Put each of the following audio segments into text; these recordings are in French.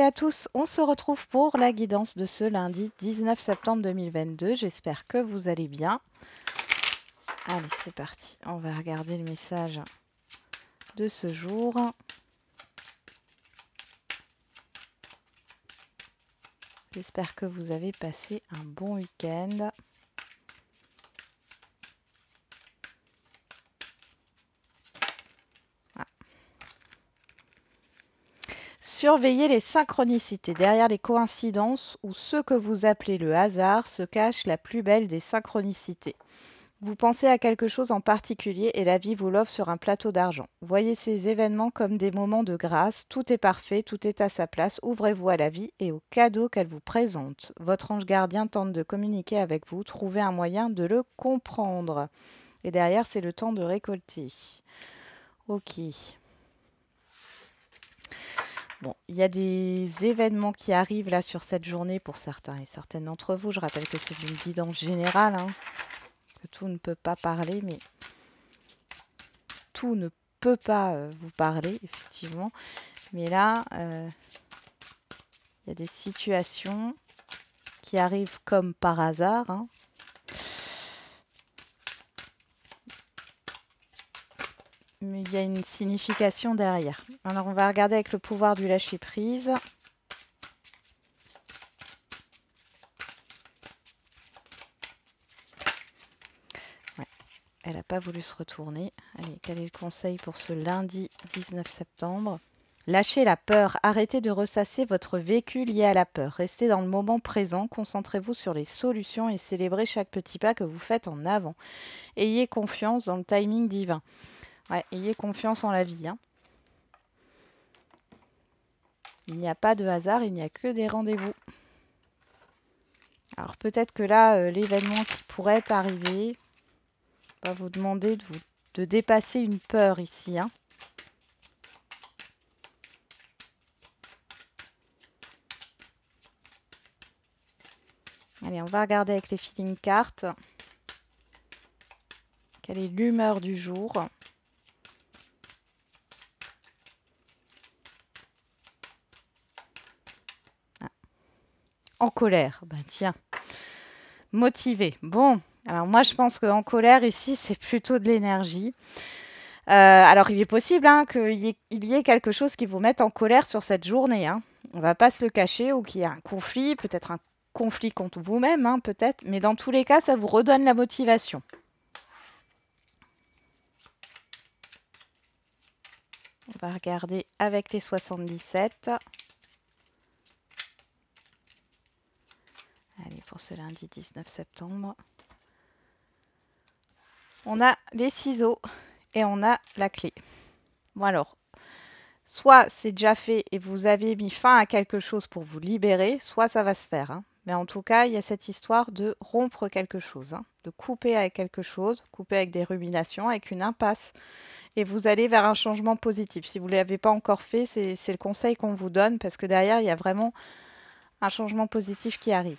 à tous, on se retrouve pour la guidance de ce lundi 19 septembre 2022. J'espère que vous allez bien. Allez, c'est parti. On va regarder le message de ce jour. J'espère que vous avez passé un bon week-end. Surveillez les synchronicités. Derrière les coïncidences ou ce que vous appelez le hasard se cache la plus belle des synchronicités. Vous pensez à quelque chose en particulier et la vie vous l'offre sur un plateau d'argent. Voyez ces événements comme des moments de grâce. Tout est parfait, tout est à sa place. Ouvrez-vous à la vie et aux cadeaux qu'elle vous présente. Votre ange gardien tente de communiquer avec vous. Trouvez un moyen de le comprendre. Et derrière, c'est le temps de récolter. Ok. Bon, il y a des événements qui arrivent là sur cette journée pour certains et certaines d'entre vous. Je rappelle que c'est une guidance générale, hein, que tout ne peut pas parler, mais tout ne peut pas euh, vous parler, effectivement. Mais là, euh, il y a des situations qui arrivent comme par hasard. Hein. mais il y a une signification derrière. Alors on va regarder avec le pouvoir du lâcher prise. Elle n'a pas voulu se retourner. Allez, quel est le conseil pour ce lundi 19 septembre Lâchez la peur, arrêtez de ressasser votre vécu lié à la peur, restez dans le moment présent, concentrez-vous sur les solutions et célébrez chaque petit pas que vous faites en avant. Ayez confiance dans le timing divin. Ouais, ayez confiance en la vie. Hein. Il n'y a pas de hasard, il n'y a que des rendez-vous. Alors peut-être que là, euh, l'événement qui pourrait arriver va vous demander de, vous, de dépasser une peur ici. Hein. Allez, on va regarder avec les feeling cartes quelle est l'humeur du jour. en colère. Ben tiens, motivé. Bon, alors moi je pense qu'en colère ici c'est plutôt de l'énergie. Euh, alors il est possible hein, qu'il y, ait quelque chose qui vous mette en colère sur cette journée. On hein. On va pas se le cacher ou qu'il y a un conflit, peut-être un conflit contre vous-même, hein, peut-être, mais dans tous les cas ça vous redonne la motivation. On va regarder avec les 77. c'est lundi 19 septembre. On a les ciseaux et on a la clé. Bon alors, soit c'est déjà fait et vous avez mis fin à quelque chose pour vous libérer, soit ça va se faire. Hein. Mais en tout cas, il y a cette histoire de rompre quelque chose, hein, de couper avec quelque chose, couper avec des ruminations, avec une impasse. Et vous allez vers un changement positif. Si vous ne l'avez pas encore fait, c'est le conseil qu'on vous donne parce que derrière, il y a vraiment un changement positif qui arrive.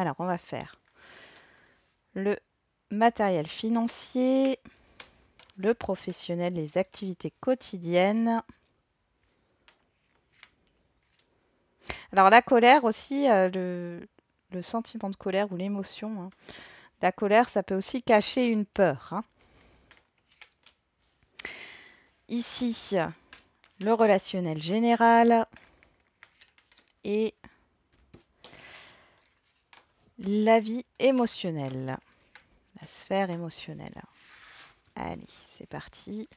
Alors, on va faire le matériel financier, le professionnel, les activités quotidiennes. Alors la colère aussi, euh, le, sentiment de colère ou l'émotion. Hein. La colère, ça peut aussi cacher une peur. Hein. Ici, le relationnel général et la vie émotionnelle. La sphère émotionnelle. Allez, c'est parti.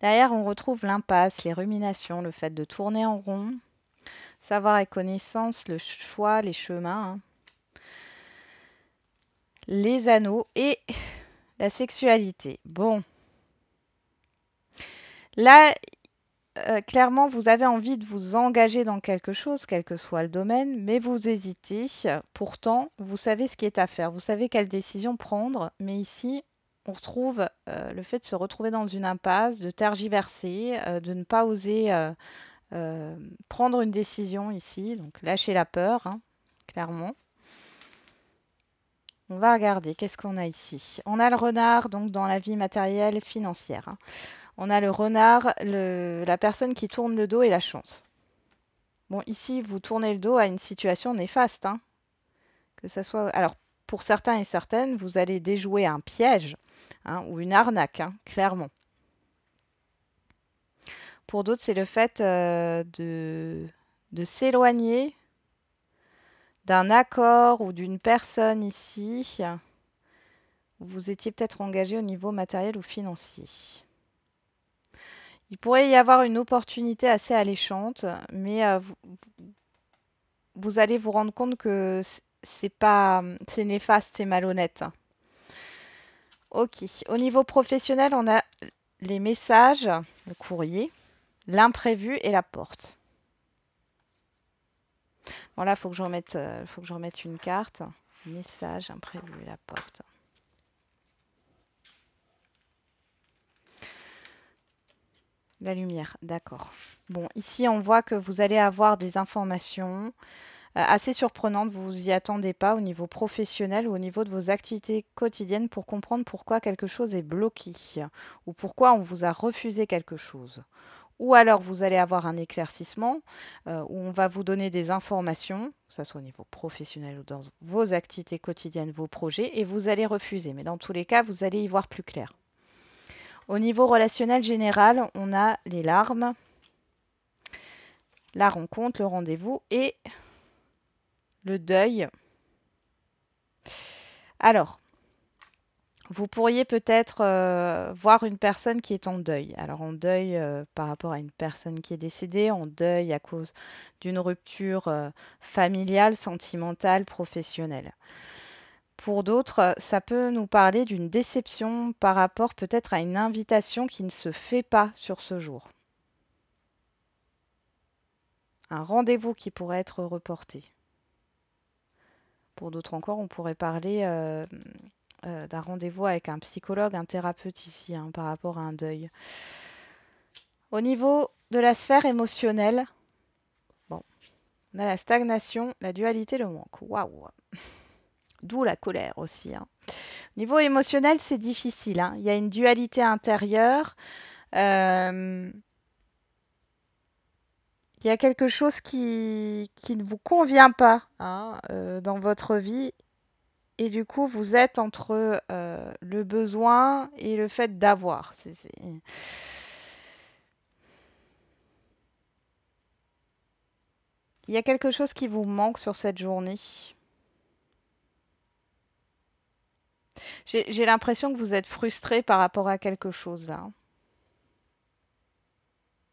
Derrière, on retrouve l'impasse, les ruminations, le fait de tourner en rond, savoir et connaissance, le choix, les chemins, hein. les anneaux et la sexualité. Bon. Là, euh, clairement, vous avez envie de vous engager dans quelque chose, quel que soit le domaine, mais vous hésitez. Pourtant, vous savez ce qui est à faire, vous savez quelle décision prendre, mais ici, on retrouve euh, le fait de se retrouver dans une impasse, de tergiverser, euh, de ne pas oser prendre une décision ici, donc lâcher la peur, hein, clairement. On va regarder, qu'est-ce qu'on a ici On a le renard, donc dans la vie matérielle et financière. Hein. On a le renard, la personne qui tourne le dos et la chance. Bon, ici, vous tournez le dos à une situation néfaste. Hein. Que ça soit... Alors, pour certains et certaines, vous allez déjouer un piège hein, ou une arnaque, hein, clairement. Pour d'autres, c'est le fait euh, de, de s'éloigner d'un accord ou d'une personne ici vous étiez peut-être engagé au niveau matériel ou financier. Il pourrait y avoir une opportunité assez alléchante, mais euh, vous, allez vous rendre compte que c'est pas, c'est néfaste, c'est malhonnête. Ok. Au niveau professionnel, on a les messages, le courrier, l'imprévu et la porte. Bon là, faut que je remette, euh, faut que je remette une carte. Message, imprévu, et la porte. La lumière, d'accord. Bon, ici, on voit que vous allez avoir des informations euh, assez surprenantes. vous vous y attendez pas au niveau professionnel ou au niveau de vos activités quotidiennes pour comprendre pourquoi quelque chose est bloqué ou pourquoi on vous a refusé quelque chose. Ou alors vous allez avoir un éclaircissement euh, où on va vous donner des informations, que ce soit au niveau professionnel ou dans vos activités quotidiennes, vos projets, et vous allez refuser. Mais dans tous les cas, vous allez y voir plus clair. Au niveau relationnel général, on a les larmes, la rencontre, le rendez-vous et le deuil. Alors, vous pourriez peut-être euh, voir une personne qui est en deuil. Alors en deuil euh, par rapport à une personne qui est décédée, en deuil à cause d'une rupture euh, familiale, sentimentale, professionnelle. Pour d'autres, ça peut nous parler d'une déception par rapport peut-être à une invitation qui ne se fait pas sur ce jour. Un rendez-vous qui pourrait être reporté. Pour d'autres encore, on pourrait parler euh, euh, d'un rendez-vous avec un psychologue, un thérapeute ici, hein, par rapport à un deuil. Au niveau de la sphère émotionnelle, bon, on a la stagnation, la dualité, le manque. Waouh d'où la colère aussi. Au hein. niveau émotionnel, c'est difficile. Hein. Il y a une dualité intérieure. Euh, il y a quelque chose qui, ne vous convient pas hein, euh, dans votre vie. Et du coup, vous êtes entre euh, le besoin et le fait d'avoir. Il y a quelque chose qui vous manque sur cette journée. J'ai l'impression que vous êtes frustré par rapport à quelque chose là, hein,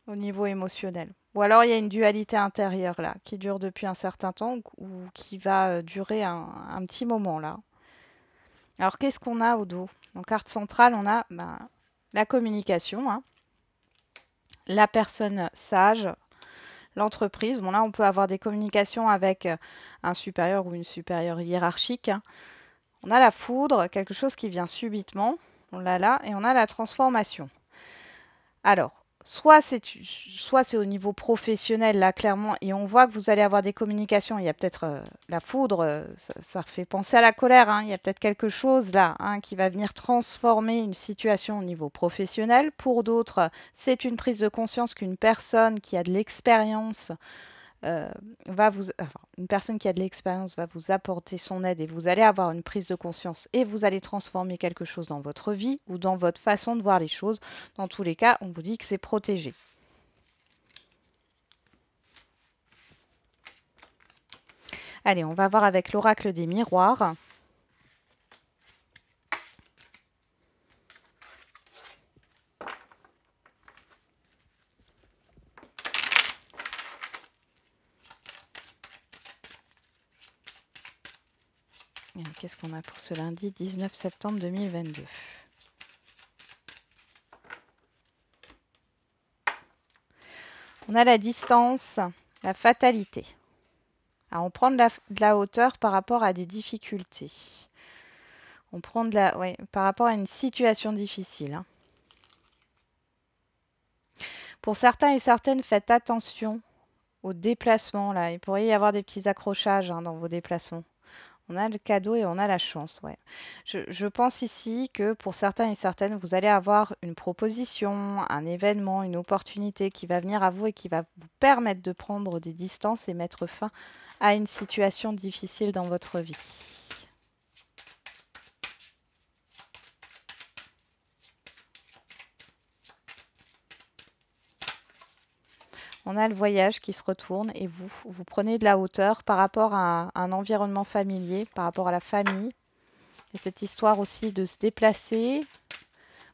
au niveau émotionnel. Ou alors il y a une dualité intérieure là, qui dure depuis un certain temps ou qui va euh, durer un, petit moment là. Alors qu'est-ce qu'on a au dos En carte centrale, on a ben, la communication, hein. la personne sage, l'entreprise. Bon là, on peut avoir des communications avec euh, un supérieur ou une supérieure hiérarchique. Hein. On a la foudre, quelque chose qui vient subitement, on l'a là, et on a la transformation. Alors, soit c'est au niveau professionnel là clairement et on voit que vous allez avoir des communications il y a peut-être euh, la foudre euh, ça, fait penser à la colère hein. il y a peut-être quelque chose là hein, qui va venir transformer une situation au niveau professionnel pour d'autres c'est une prise de conscience qu'une personne qui a de l'expérience euh, va vous, une personne qui a de l'expérience va vous apporter son aide et vous allez avoir une prise de conscience et vous allez transformer quelque chose dans votre vie ou dans votre façon de voir les choses. Dans tous les cas, on vous dit que c'est protégé. Allez, on va voir avec l'oracle des miroirs. qu'on a pour ce lundi 19 septembre 2022 On a la distance, la fatalité. on prend de la, hauteur par rapport à des difficultés. On prend de la, ouais, par rapport à une situation difficile. Hein. Pour certains et certaines, faites attention aux déplacements là. Il pourrait y avoir des petits accrochages hein, dans vos déplacements. On a le cadeau et on a la chance, Je, je pense ici que pour certains et certaines, vous allez avoir une proposition, un événement, une opportunité qui va venir à vous et qui va vous permettre de prendre des distances et mettre fin à une situation difficile dans votre vie. on a le voyage qui se retourne et vous, vous prenez de la hauteur par rapport à un, environnement familier, par rapport à la famille. Et cette histoire aussi de se déplacer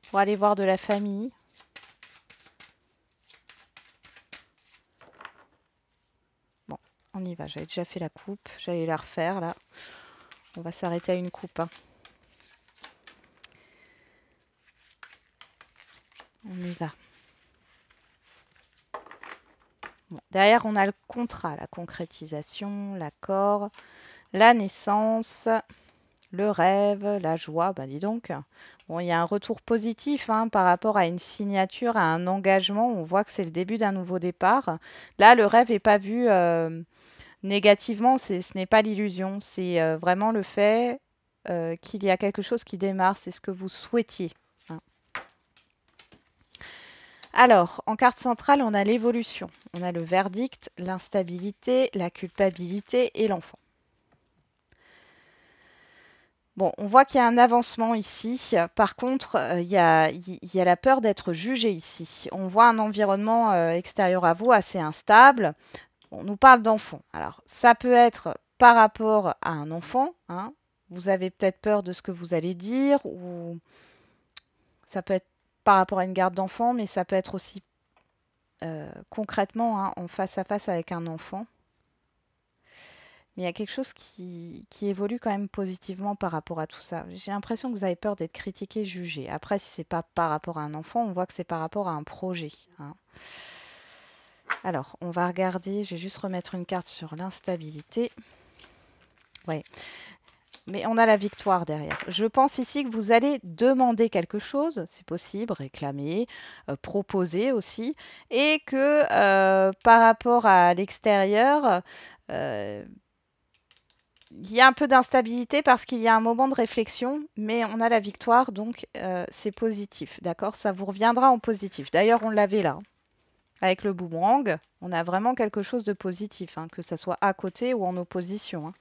pour aller voir de la famille. Bon, on y va. J'avais déjà fait la coupe. J'allais la refaire là. On va s'arrêter à une coupe. Hein. On y va. Derrière, on a le contrat, la concrétisation, l'accord, la naissance, le rêve, la joie. Ben dis donc, bon, il y a un retour positif hein, par rapport à une signature, à un engagement. On voit que c'est le début d'un nouveau départ. Là, le rêve n'est pas vu euh, négativement. ce n'est pas l'illusion. C'est euh, vraiment le fait euh, qu'il y a quelque chose qui démarre. C'est ce que vous souhaitiez. Alors, en carte centrale, on a l'évolution. On a le verdict, l'instabilité, la culpabilité et l'enfant. Bon, on voit qu'il y a un avancement ici. Par contre, euh, il y, a, la peur d'être jugé ici. On voit un environnement euh, extérieur à vous assez instable. On nous parle d'enfant. Alors, ça peut être par rapport à un enfant. Hein. Vous avez peut-être peur de ce que vous allez dire ou ça peut être par rapport à une garde d'enfants, mais ça peut être aussi euh, concrètement hein, en face à face avec un enfant. Mais il y a quelque chose qui, évolue quand même positivement par rapport à tout ça. J'ai l'impression que vous avez peur d'être critiqué, jugé. Après, si c'est pas par rapport à un enfant, on voit que c'est par rapport à un projet. Hein. Alors, on va regarder. Je vais juste remettre une carte sur l'instabilité. Ouais mais on a la victoire derrière. Je pense ici que vous allez demander quelque chose, c'est possible, réclamer, euh, proposer aussi, et que euh, par rapport à l'extérieur, euh, il y a un peu d'instabilité parce qu'il y a un moment de réflexion, mais on a la victoire, donc c'est positif, d'accord Ça vous reviendra en positif. D'ailleurs, on l'avait là. Avec le boomerang, on a vraiment quelque chose de positif, hein, que ce soit à côté ou en opposition. Hein.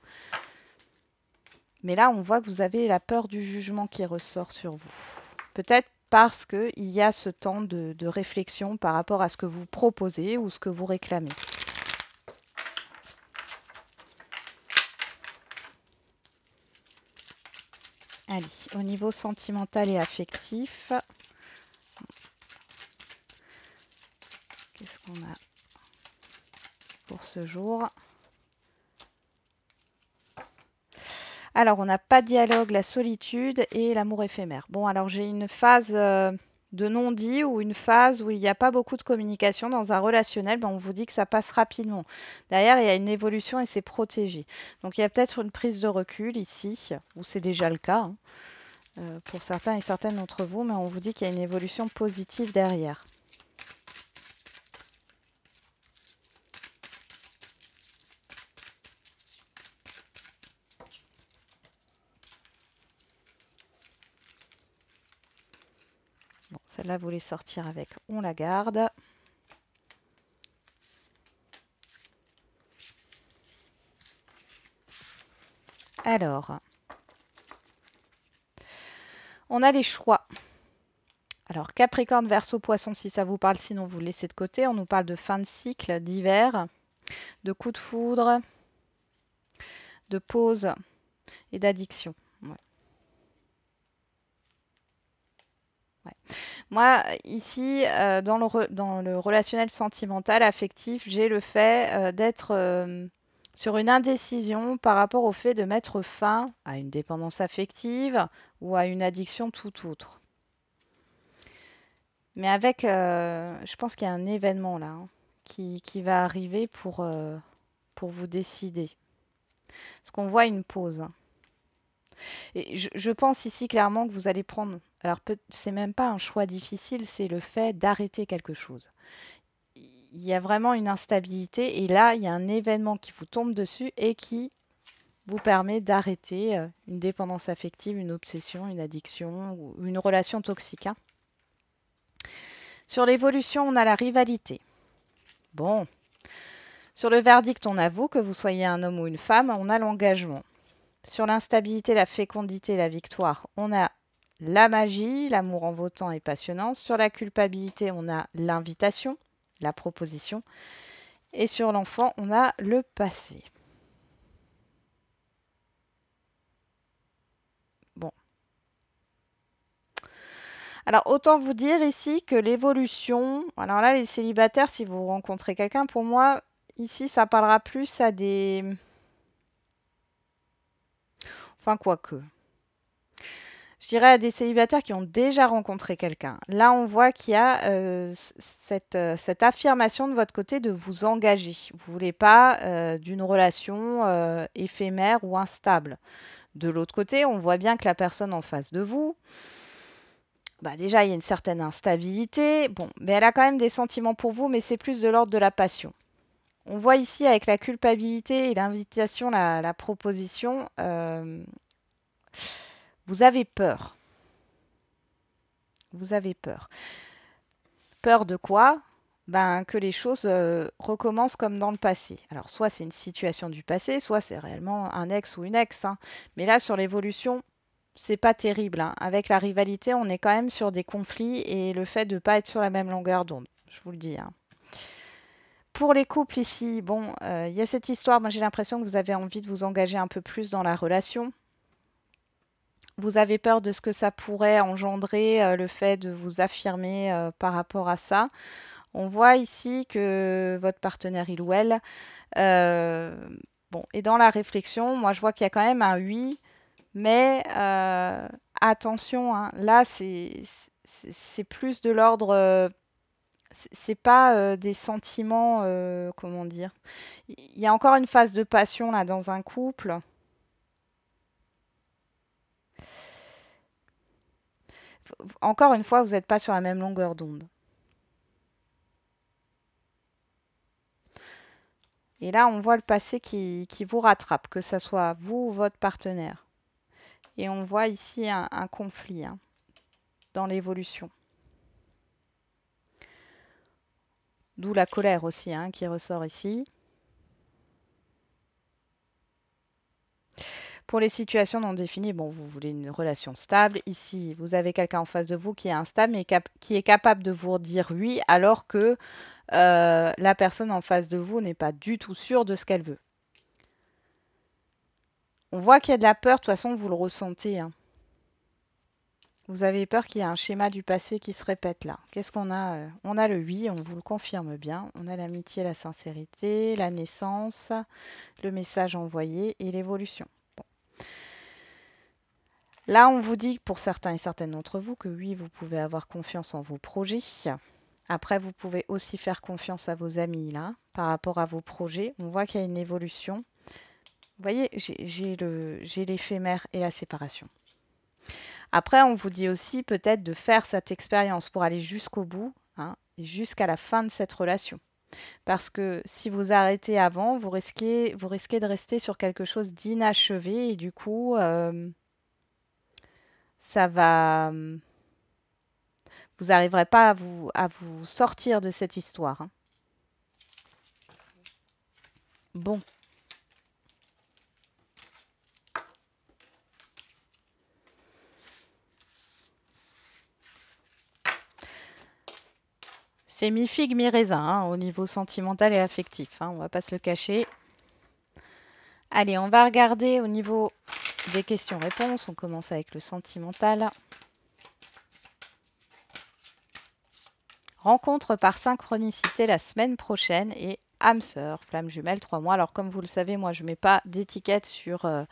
Mais là, on voit que vous avez la peur du jugement qui ressort sur vous. Peut-être parce qu'il y a ce temps de, de, réflexion par rapport à ce que vous proposez ou ce que vous réclamez. Allez, au niveau sentimental et affectif, qu'est-ce qu'on a pour ce jour Alors, on n'a pas de dialogue, la solitude et l'amour éphémère. Bon, alors j'ai une phase euh, de non-dit ou une phase où il n'y a pas beaucoup de communication dans un relationnel, ben, on vous dit que ça passe rapidement. Derrière, il y a une évolution et c'est protégé. Donc, il y a peut-être une prise de recul ici, ou c'est déjà le cas hein, euh, pour certains et certaines d'entre vous, mais on vous dit qu'il y a une évolution positive derrière. Vous vous voulait sortir avec, on la garde. Alors, on a les choix. Alors, Capricorne, Verseau, Poisson, si ça vous parle, sinon vous le laissez de côté. On nous parle de fin de cycle, d'hiver, de coup de foudre, de pause et d'addiction. Moi, ici, euh, dans, le relationnel sentimental, affectif, j'ai le fait euh, d'être euh, sur une indécision par rapport au fait de mettre fin à une dépendance affective ou à une addiction tout autre. Mais avec, je pense qu'il y a un événement là hein, qui, va arriver pour, pour vous décider. Parce qu'on voit une pause. Hein. Et je, pense ici clairement que vous allez prendre, alors c'est même pas un choix difficile, c'est le fait d'arrêter quelque chose. Il y a vraiment une instabilité et là, il y a un événement qui vous tombe dessus et qui vous permet d'arrêter euh, une dépendance affective, une obsession, une addiction ou une relation toxique. Hein. Sur l'évolution, on a la rivalité. Bon. Sur le verdict, on avoue que vous soyez un homme ou une femme, on a l'engagement. Sur l'instabilité, la fécondité, la victoire, on a la magie, l'amour en votant est passionnant. Sur la culpabilité, on a l'invitation, la proposition. Et sur l'enfant, on a le passé. Bon. Alors, autant vous dire ici que l'évolution. Alors là, les célibataires, si vous rencontrez quelqu'un, pour moi, ici, ça parlera plus à des Enfin, quoique. Je dirais à des célibataires qui ont déjà rencontré quelqu'un. Là, on voit qu'il y a euh, euh, cette, affirmation de votre côté de vous engager. Vous ne voulez pas euh, d'une relation éphémère ou instable. De l'autre côté, on voit bien que la personne en face de vous, bah, déjà, il y a une certaine instabilité. Bon, mais elle a quand même des sentiments pour vous, mais c'est plus de l'ordre de la passion. On voit ici avec la culpabilité et l'invitation, la, proposition, euh, vous avez peur. Vous avez peur. Peur de quoi ben, que les choses euh, recommencent comme dans le passé. Alors soit c'est une situation du passé, soit c'est réellement un ex ou une ex. Hein. Mais là sur l'évolution, c'est pas terrible. Hein. Avec la rivalité, on est quand même sur des conflits et le fait de ne pas être sur la même longueur d'onde. Je vous le dis. Hein. Pour les couples ici, bon, euh, il y a cette histoire. Moi, j'ai l'impression que vous avez envie de vous engager un peu plus dans la relation. Vous avez peur de ce que ça pourrait engendrer, euh, le fait de vous affirmer euh, par rapport à ça. On voit ici que votre partenaire, il ou elle, bon, et dans la réflexion, moi, je vois qu'il y a quand même un oui, mais attention, hein, là, c'est plus de l'ordre c'est pas euh, des sentiments, euh, comment dire. Il y a encore une phase de passion là dans un couple. Encore une fois, vous n'êtes pas sur la même longueur d'onde. Et là, on voit le passé qui, vous rattrape, que ce soit vous ou votre partenaire. Et on voit ici un, conflit hein, dans l'évolution. D'où la colère aussi hein, qui ressort ici. Pour les situations non définies, bon, vous voulez une relation stable. Ici, vous avez quelqu'un en face de vous qui est instable mais qui est capable de vous dire oui alors que euh, la personne en face de vous n'est pas du tout sûre de ce qu'elle veut. On voit qu'il y a de la peur, de toute façon, vous le ressentez. Hein. Vous avez peur qu'il y ait un schéma du passé qui se répète là. Qu'est-ce qu'on a euh, On a le oui, on vous le confirme bien. On a l'amitié, la sincérité, la naissance, le message envoyé et l'évolution. Là, on vous dit pour certains et certaines d'entre vous que oui, vous pouvez avoir confiance en vos projets. Après, vous pouvez aussi faire confiance à vos amis là, par rapport à vos projets. On voit qu'il y a une évolution. Vous voyez, j'ai l'éphémère et la séparation. Après, on vous dit aussi peut-être de faire cette expérience pour aller jusqu'au bout, hein, jusqu'à la fin de cette relation. Parce que si vous arrêtez avant, vous risquez, vous risquez de rester sur quelque chose d'inachevé et du coup, euh, ça va. Vous n'arriverez pas à vous, sortir de cette histoire. Hein. Bon. C'est mi-figue, mi-raisin hein, au niveau sentimental et affectif. On hein, on va pas se le cacher. Allez, on va regarder au niveau des questions-réponses. On commence avec le sentimental. Rencontre par synchronicité la semaine prochaine et âme sœur, flamme jumelle, trois mois. Alors comme vous le savez, moi je ne mets pas d'étiquette sur euh,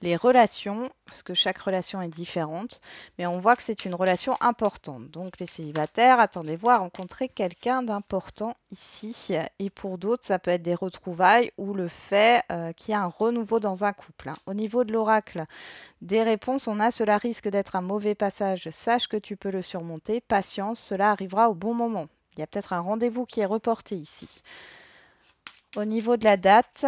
les relations, parce que chaque relation est différente, mais on voit que c'est une relation importante. Donc les célibataires, attendez-vous à rencontrer quelqu'un d'important ici. Et pour d'autres, ça peut être des retrouvailles ou le fait euh, qu'il y a un renouveau dans un couple. Hein. Au niveau de l'oracle, des réponses, on a cela risque d'être un mauvais passage, sache que tu peux le surmonter, patience, cela arrivera au bon moment. Il y a peut-être un rendez-vous qui est reporté ici au niveau de la date.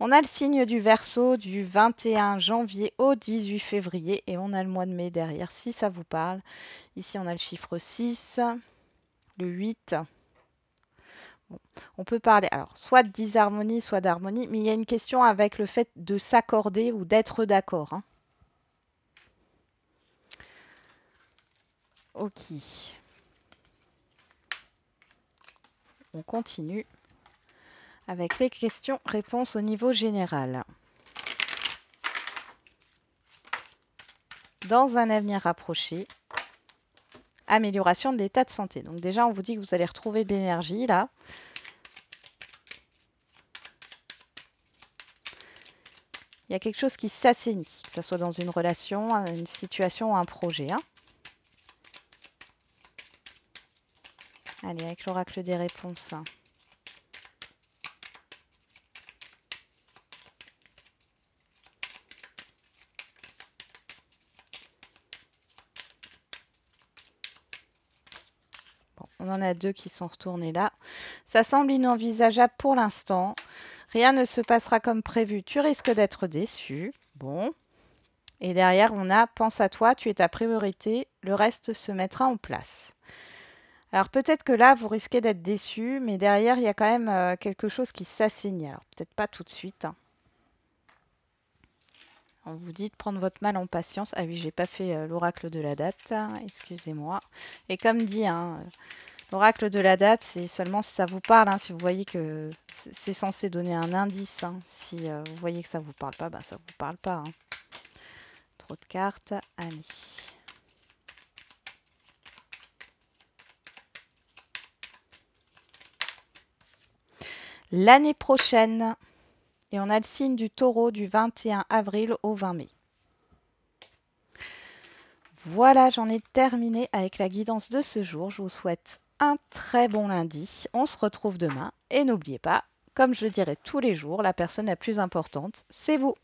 On a le signe du verso du 21 janvier au 18 février et on a le mois de mai derrière si ça vous parle. Ici on a le chiffre 6, le 8. On peut parler alors soit de disharmonie, soit d'harmonie, mais il y a une question avec le fait de s'accorder ou d'être d'accord. Hein. Ok. On continue avec les questions-réponses au niveau général. Dans un avenir rapproché, amélioration de l'état de santé. Donc déjà, on vous dit que vous allez retrouver de l'énergie là. Il y a quelque chose qui s'assainit, que ce soit dans une relation, une situation ou un projet. Hein. Allez, avec l'oracle des réponses. On en a deux qui sont retournés là. Ça semble inenvisageable pour l'instant. Rien ne se passera comme prévu. Tu risques d'être déçu. Bon. Et derrière, on a pense à toi, tu es ta priorité, le reste se mettra en place. Alors peut-être que là, vous risquez d'être déçu, mais derrière, il y a quand même euh, quelque chose qui s'assigne. Alors peut-être pas tout de suite. Hein. On vous dit de prendre votre mal en patience. Ah oui, j'ai pas fait euh, l'oracle de la date, hein. excusez-moi. Et comme dit, hein, L'oracle de la date, c'est seulement si ça vous parle. Hein. si vous voyez que c'est censé donner un indice. Hein. Si euh, vous voyez que ça ne vous parle pas, bah, ça ne vous parle pas. Hein. Trop de cartes. Allez. L'année prochaine. Et on a le signe du taureau du 21 avril au 20 mai. Voilà, j'en ai terminé avec la guidance de ce jour. Je vous souhaite un très bon lundi. On se retrouve demain et n'oubliez pas, comme je dirais dirai tous les jours, la personne la plus importante, c'est vous.